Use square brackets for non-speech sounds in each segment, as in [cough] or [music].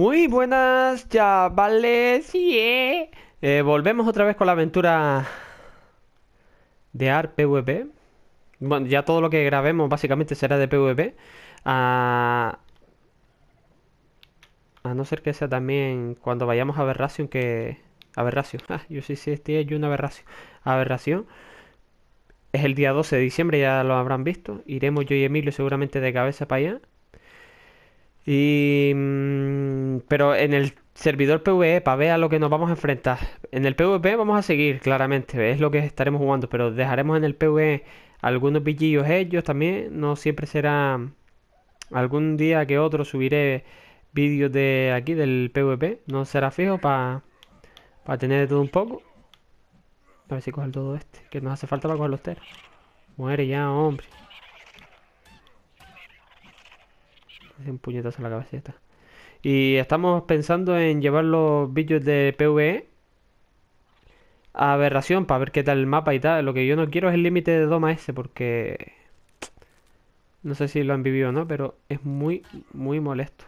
Muy buenas chavales, eh. Eh, volvemos otra vez con la aventura de AR PvP. Bueno, ya todo lo que grabemos básicamente será de PvP. Ah, a... no ser que sea también cuando vayamos a Aberration que... Aberration, ah, yo sí sí, este hay una aberración. Aberración. Es el día 12 de diciembre, ya lo habrán visto. Iremos yo y Emilio seguramente de cabeza para allá. Y, mm, pero en el servidor PvE, para ver a lo que nos vamos a enfrentar. En el PvP vamos a seguir, claramente, es lo que estaremos jugando, pero dejaremos en el PvE algunos pillillos ellos también. No siempre será. Algún día que otro subiré vídeos de aquí del PvP. No será fijo para Para tener de todo un poco. A ver si coge todo este. Que nos hace falta para coger los teros. Muere ya, hombre. un puñetazo en la cabeza y está. Y estamos pensando en llevar los vídeos de PvE a aberración para ver qué tal el mapa y tal. Lo que yo no quiero es el límite de Doma ese porque... No sé si lo han vivido o no, pero es muy, muy molesto.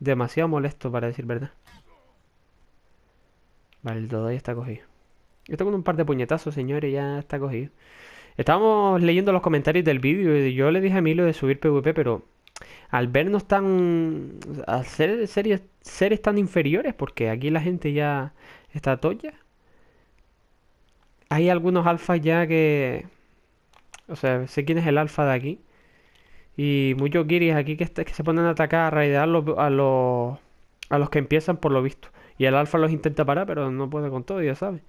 Demasiado molesto para decir verdad. Vale, el todo ya está cogido. Yo tengo con un par de puñetazos, señores, ya está cogido. Estábamos leyendo los comentarios del vídeo y yo le dije a Milo de subir PvP, pero al vernos tan. hacer series, seres tan inferiores, porque aquí la gente ya está toya. Hay algunos alfas ya que. O sea, sé quién es el alfa de aquí. Y muchos guiris aquí que, se ponen a atacar, a raidear los, a, los, a los que empiezan por lo visto. Y el alfa los intenta parar, pero no puede con todo, ya sabes.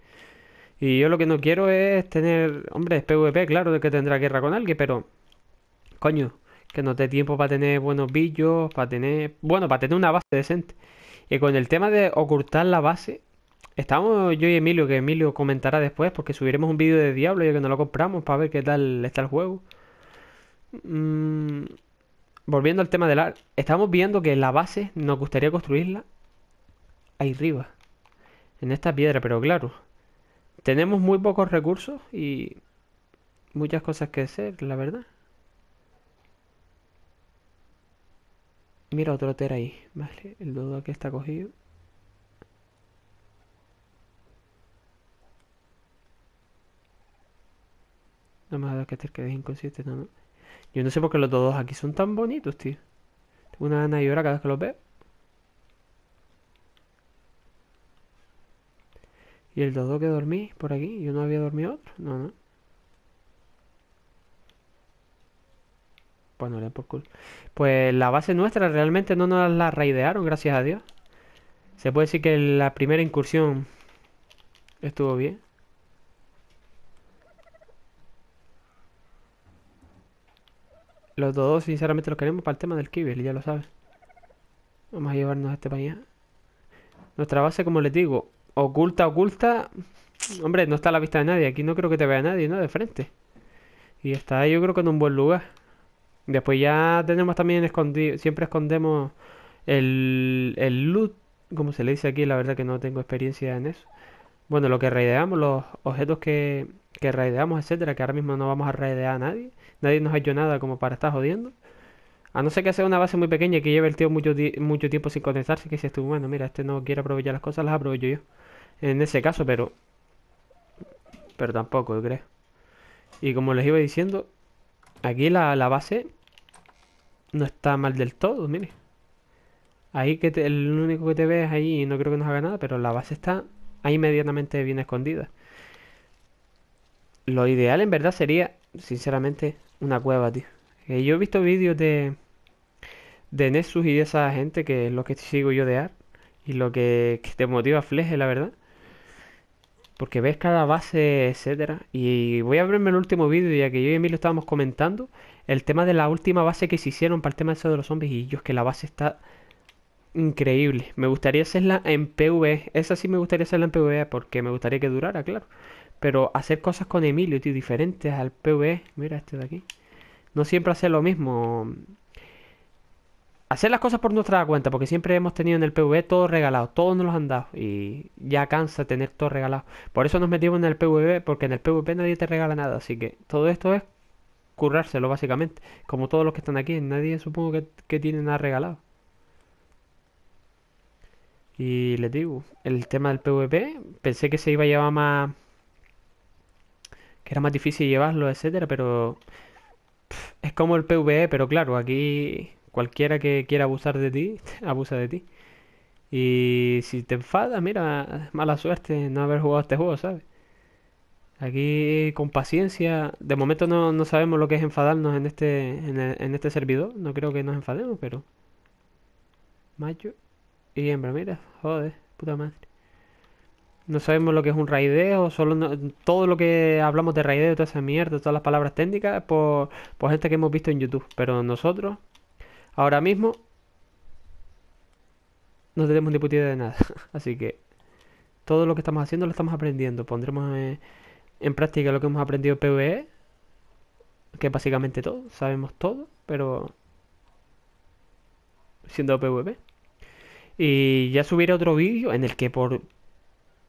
Y yo lo que no quiero es tener, hombre, es PvP, claro, de que tendrá guerra con alguien, pero coño, que no te tiempo para tener buenos billos, para tener, bueno, para tener una base decente. Y con el tema de ocultar la base, estamos yo y Emilio, que Emilio comentará después, porque subiremos un vídeo de Diablo, ya que no lo compramos, para ver qué tal está el juego. Mm, volviendo al tema del la... estamos viendo que la base nos gustaría construirla ahí arriba, en esta piedra, pero claro, tenemos muy pocos recursos y muchas cosas que hacer, la verdad. Mira otro ter ahí, vale, el dodo que está cogido. No me ha que hacer que no, Yo no sé por qué los dodos aquí son tan bonitos, tío. Tengo una gana y llorar cada vez que los veo. ¿Y el dodo que dormí por aquí? ¿Yo no había dormido otro? No, no. Bueno pues no le por culo. Pues la base nuestra realmente no nos la raidearon, gracias a Dios. Se puede decir que la primera incursión estuvo bien. Los dos sinceramente los queremos para el tema del Kibel, ya lo sabes. Vamos a llevarnos a este país. Nuestra base, como les digo, oculta, oculta. Hombre, no está a la vista de nadie. Aquí no creo que te vea nadie, ¿no? De frente. Y está yo creo que en un buen lugar. Después ya tenemos también escondido. Siempre escondemos el, el loot. Como se le dice aquí, la verdad que no tengo experiencia en eso. Bueno, lo que raideamos, los objetos que, que raideamos, etcétera, que ahora mismo no vamos a raidear a nadie. Nadie nos ha hecho nada como para estar jodiendo. A no ser que sea una base muy pequeña que lleve el tío mucho, mucho tiempo sin conectarse, que si estuvo bueno, mira, este no quiere aprovechar las cosas, las aprovecho yo en ese caso, pero... Pero tampoco, yo creo. Y como les iba diciendo, aquí la, la base no está mal del todo, mire. Ahí que el único que te ves ahí no creo que nos haga nada, pero la base está ahí medianamente bien escondida. Lo ideal en verdad sería, sinceramente, una cueva, tío. Eh, yo he visto vídeos de, de Nessus y de esa gente que es lo que sigo yo de y lo que, que te motiva a Fleje, la verdad porque ves cada base, etcétera. Y voy a abrirme el último vídeo, ya que yo y Emilio estábamos comentando el tema de la última base que se hicieron para el tema de los zombies. Y yo es que la base está increíble. Me gustaría hacerla en PvE. Esa sí me gustaría hacerla en PvE porque me gustaría que durara, claro. Pero hacer cosas con Emilio, tío, diferentes al PvE. Mira este de aquí. No siempre hace lo mismo hacer las cosas por nuestra cuenta, porque siempre hemos tenido en el PvE todo regalado, todos nos los han dado y ya cansa tener todo regalado. Por eso nos metimos en el PvP, porque en el PvP nadie te regala nada, así que todo esto es currárselo básicamente, como todos los que están aquí, nadie supongo que, tiene nada regalado. Y les digo, el tema del PvP, pensé que se iba a llevar más... que era más difícil llevarlo, etcétera, pero... es como el PvE, pero claro, aquí Cualquiera que quiera abusar de ti, [laughs] abusa de ti. Y si te enfadas, mira, mala suerte no haber jugado este juego, ¿sabes? Aquí con paciencia, de momento no, sabemos lo que es enfadarnos en este, en, este servidor, no creo que nos enfademos, pero... Macho y hembra, mira, joder, puta madre. No sabemos lo que es un raideo, solo todo lo que hablamos de raideo, toda esa mierda, todas las palabras técnicas, por, por gente que hemos visto en YouTube. Pero nosotros Ahora mismo no tenemos ni puta de nada. [laughs] Así que todo lo que estamos haciendo lo estamos aprendiendo. Pondremos en, práctica lo que hemos aprendido PvE, que básicamente todo, sabemos todo, pero siendo PvP. Y ya subiré otro vídeo en el que por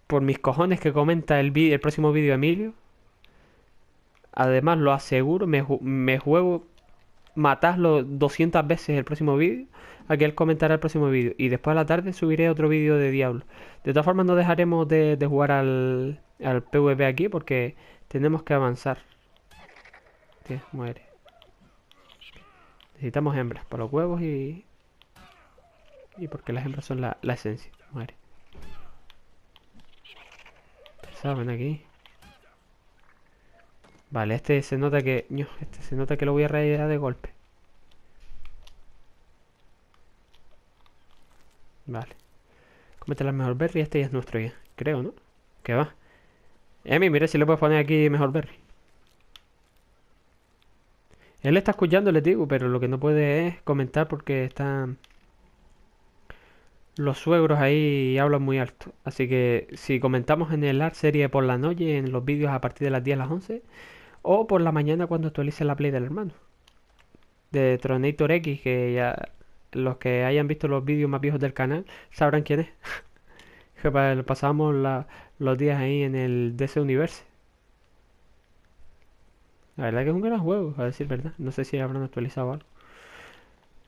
por mis cojones que comenta el, el próximo vídeo Emilio. Además lo aseguro, me, me juego Matarlo 200 veces el próximo vídeo, Aquí él comentará el próximo vídeo. Y después de la tarde subiré otro vídeo de Diablo. De todas formas, no dejaremos de, jugar al, al PvP aquí porque tenemos que avanzar. muere. Necesitamos hembras para los huevos y... Y porque las hembras son la, la esencia. Muere. Pensaban aquí. Vale, este se nota que... Este se nota que lo voy a raidear de golpe. Vale. Comete la mejor berry. Este ya es nuestro ya. Creo, ¿no? ¿Qué va. Emi, mira si le puedes poner aquí mejor berry. Él está escuchando, le digo, pero lo que no puede es comentar porque están los suegros ahí hablan muy alto. Así que si comentamos en el AR serie por la noche, en los vídeos a partir de las 10 a las 11, o por la mañana cuando actualice la play del hermano. De Tronator X, que ya los que hayan visto los vídeos más viejos del canal sabrán quién es. [laughs] que pasamos los días ahí en el DC Universe. La verdad que es un gran juego, a decir verdad. No sé si habrán actualizado algo.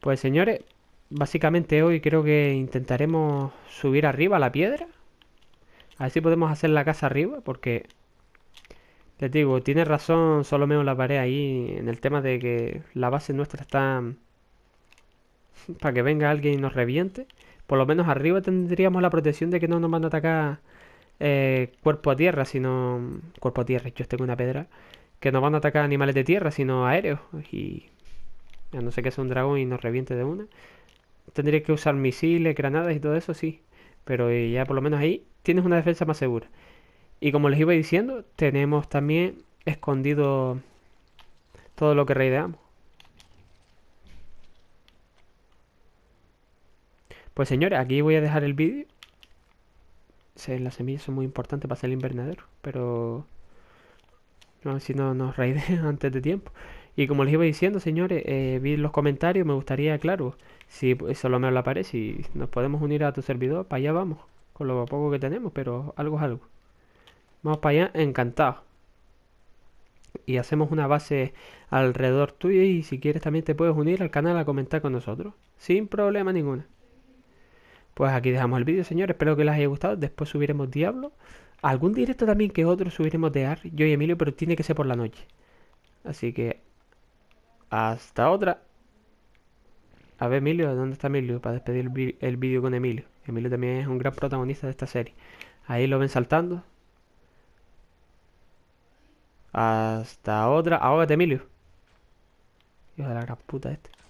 Pues señores, básicamente hoy creo que intentaremos subir arriba la piedra. A ver si podemos hacer la casa arriba, porque les digo, tiene razón solo solo la pared ahí en el tema de que la base nuestra está... Para que venga alguien y nos reviente. Por lo menos arriba tendríamos la protección de que no nos van a atacar eh, cuerpo a tierra, sino... Cuerpo a tierra, yo tengo una pedra. Que no van a atacar animales de tierra, sino aéreos. Y... A no ser que sea un dragón y nos reviente de una. Tendría que usar misiles, granadas y todo eso, sí. Pero ya por lo menos ahí tienes una defensa más segura. Y como les iba diciendo, tenemos también escondido todo lo que raideamos. Pues señores, aquí voy a dejar el vídeo. Las semillas son muy importantes para hacer el invernadero, pero... no si no nos raidean [laughs] antes de tiempo. Y como les iba diciendo, señores, eh, vi los comentarios, me gustaría, claro, si solo me lo aparece, y nos podemos unir a tu servidor, para allá vamos, con lo poco que tenemos, pero algo es algo. Vamos para allá, encantado. Y hacemos una base alrededor tuyo. y si quieres también te puedes unir al canal a comentar con nosotros. Sin problema ninguno. Pues aquí dejamos el vídeo, señores. Espero que les haya gustado. Después subiremos Diablo. Algún directo también que otro subiremos de AR, yo y Emilio, pero tiene que ser por la noche. Así que... Hasta otra. A ver, Emilio, ¿dónde está Emilio? Para despedir el vídeo con Emilio. Emilio también es un gran protagonista de esta serie. Ahí lo ven saltando. Hasta otra. Ahógate, Emilio. Hijo de la puta este.